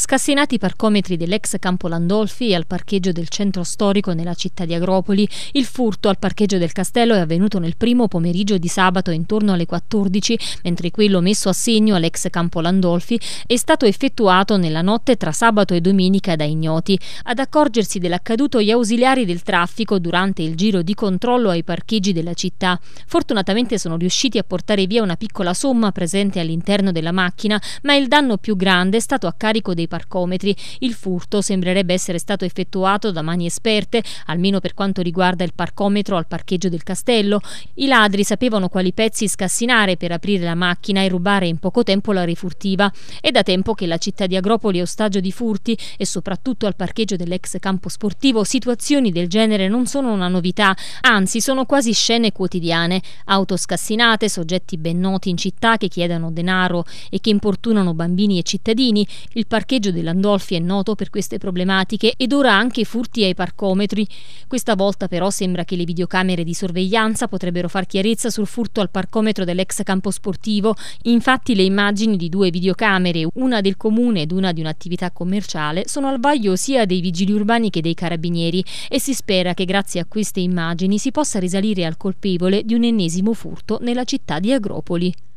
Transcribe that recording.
Scassinati i parcometri dell'ex campo Landolfi e al parcheggio del centro storico nella città di Agropoli, il furto al parcheggio del castello è avvenuto nel primo pomeriggio di sabato intorno alle 14, mentre quello messo a segno all'ex campo Landolfi è stato effettuato nella notte tra sabato e domenica da ignoti. Ad accorgersi dell'accaduto gli ausiliari del traffico durante il giro di controllo ai parcheggi della città. Fortunatamente sono riusciti a portare via una piccola somma presente all'interno della macchina, ma il danno più grande è stato a carico dei parcometri. Il furto sembrerebbe essere stato effettuato da mani esperte, almeno per quanto riguarda il parcometro al parcheggio del castello. I ladri sapevano quali pezzi scassinare per aprire la macchina e rubare in poco tempo la refurtiva. È da tempo che la città di Agropoli è ostaggio di furti e soprattutto al parcheggio dell'ex campo sportivo situazioni del genere non sono una novità, anzi sono quasi scene quotidiane. Auto scassinate, soggetti ben noti in città che chiedono denaro e che importunano bambini e cittadini, il parcheggio parcheggio dell'Andolfi è noto per queste problematiche ed ora anche furti ai parcometri. Questa volta però sembra che le videocamere di sorveglianza potrebbero far chiarezza sul furto al parcometro dell'ex campo sportivo. Infatti le immagini di due videocamere, una del comune ed una di un'attività commerciale, sono al vaglio sia dei vigili urbani che dei carabinieri e si spera che grazie a queste immagini si possa risalire al colpevole di un ennesimo furto nella città di Agropoli.